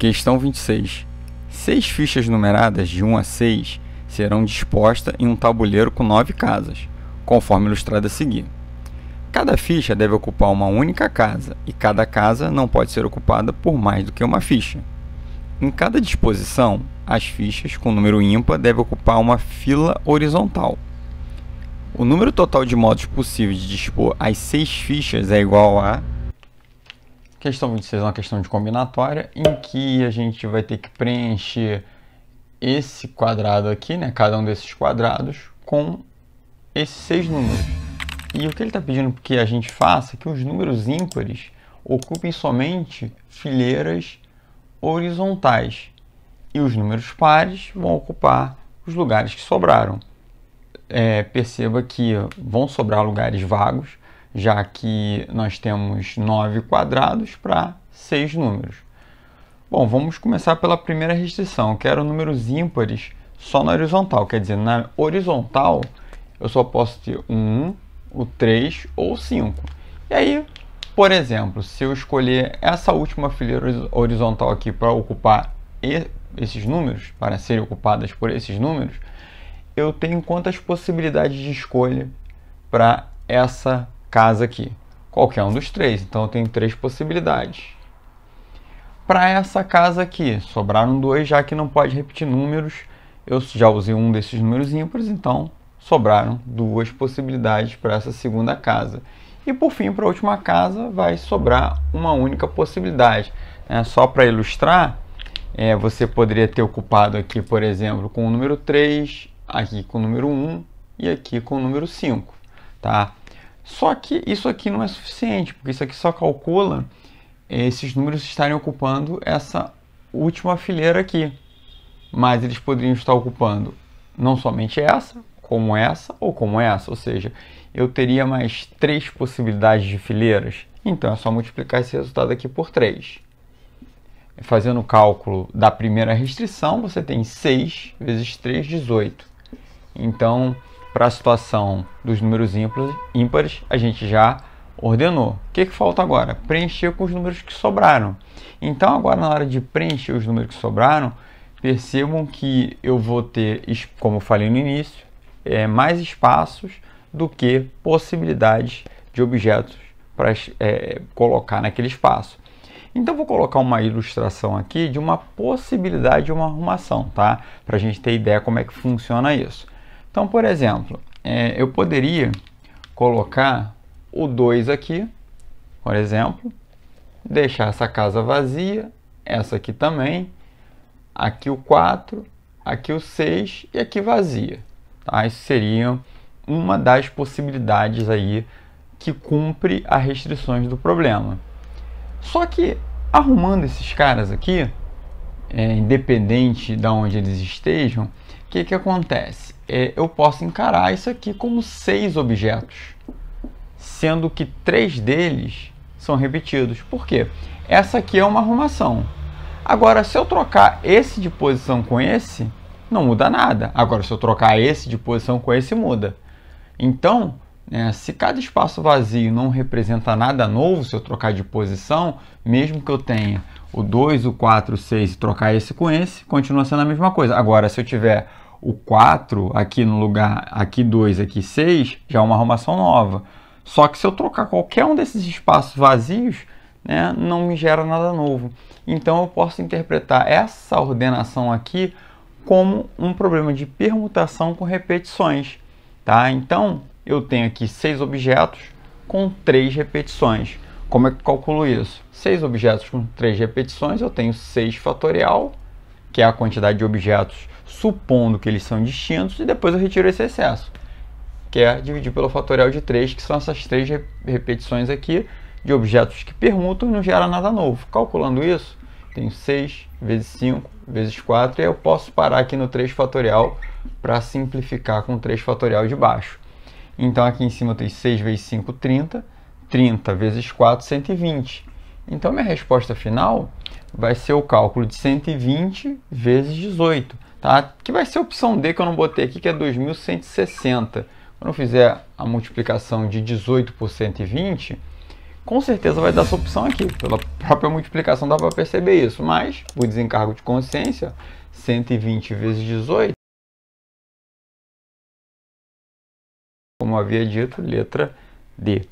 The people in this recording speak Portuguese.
Questão 26. Seis fichas numeradas de 1 a 6 serão dispostas em um tabuleiro com nove casas, conforme ilustrado a seguir. Cada ficha deve ocupar uma única casa e cada casa não pode ser ocupada por mais do que uma ficha. Em cada disposição, as fichas com número ímpar devem ocupar uma fila horizontal. O número total de modos possíveis de dispor as seis fichas é igual a Questão 26 é uma questão de combinatória em que a gente vai ter que preencher esse quadrado aqui, né, cada um desses quadrados, com esses seis números. E o que ele está pedindo que a gente faça é que os números ímpares ocupem somente fileiras horizontais e os números pares vão ocupar os lugares que sobraram. É, perceba que vão sobrar lugares vagos, já que nós temos 9 quadrados para 6 números. Bom, vamos começar pela primeira restrição, que era números ímpares só na horizontal. Quer dizer, na horizontal eu só posso ter o 1, o 3 ou o 5. E aí, por exemplo, se eu escolher essa última fileira horizontal aqui para ocupar esses números, para serem ocupadas por esses números, eu tenho quantas possibilidades de escolha para essa casa aqui? Qualquer um dos três. Então eu tenho três possibilidades. Para essa casa aqui, sobraram dois, já que não pode repetir números. Eu já usei um desses números ímpares, então sobraram duas possibilidades para essa segunda casa. E por fim, para a última casa, vai sobrar uma única possibilidade. É, só para ilustrar, é, você poderia ter ocupado aqui, por exemplo, com o número 3, aqui com o número 1 e aqui com o número 5. Tá? Só que isso aqui não é suficiente, porque isso aqui só calcula é, esses números estarem ocupando essa última fileira aqui. Mas eles poderiam estar ocupando não somente essa, como essa ou como essa, ou seja, eu teria mais três possibilidades de fileiras. Então é só multiplicar esse resultado aqui por 3. Fazendo o cálculo da primeira restrição, você tem 6 vezes 3, 18. Então, para a situação dos números ímpares, a gente já ordenou. O que, que falta agora? Preencher com os números que sobraram. Então, agora na hora de preencher os números que sobraram, percebam que eu vou ter, como eu falei no início, é, mais espaços do que possibilidades de objetos para é, colocar naquele espaço. Então vou colocar uma ilustração aqui de uma possibilidade de uma arrumação, tá? Para a gente ter ideia como é que funciona isso. Então, por exemplo, é, eu poderia colocar o 2 aqui, por exemplo, deixar essa casa vazia, essa aqui também, aqui o 4, aqui o 6 e aqui vazia. Tá? Isso seria uma das possibilidades aí que cumpre as restrições do problema. Só que arrumando esses caras aqui, é, independente de onde eles estejam, que, que acontece? É, eu posso encarar isso aqui como seis objetos, sendo que três deles são repetidos. Por quê? Essa aqui é uma arrumação. Agora, se eu trocar esse de posição com esse, não muda nada. Agora, se eu trocar esse de posição com esse, muda. Então, é, se cada espaço vazio não representa nada novo, se eu trocar de posição, mesmo que eu tenha o 2, o 4, o 6 e trocar esse com esse, continua sendo a mesma coisa. Agora, se eu tiver o 4 aqui no lugar, aqui 2, aqui 6, já é uma arrumação nova. Só que se eu trocar qualquer um desses espaços vazios, né, não me gera nada novo. Então eu posso interpretar essa ordenação aqui como um problema de permutação com repetições. Tá? Então, eu tenho aqui seis objetos com três repetições. Como é que eu calculo isso? Seis objetos com três repetições, eu tenho 6 fatorial, que é a quantidade de objetos supondo que eles são distintos, e depois eu retiro esse excesso, que é dividir pelo fatorial de 3, que são essas três repetições aqui de objetos que permutam e não gera nada novo. Calculando isso, tenho 6 vezes 5 vezes 4, e eu posso parar aqui no 3 fatorial para simplificar com 3 fatorial de baixo. Então aqui em cima eu tenho 6 vezes 5, 30. 30 vezes 4, 120. Então minha resposta final vai ser o cálculo de 120 vezes 18, tá? Que vai ser a opção D que eu não botei aqui, que é 2160. Quando eu fizer a multiplicação de 18 por 120, com certeza vai dar essa opção aqui. Pela própria multiplicação dá para perceber isso, mas o desencargo de consciência, 120 vezes 18, como havia dito, letra D.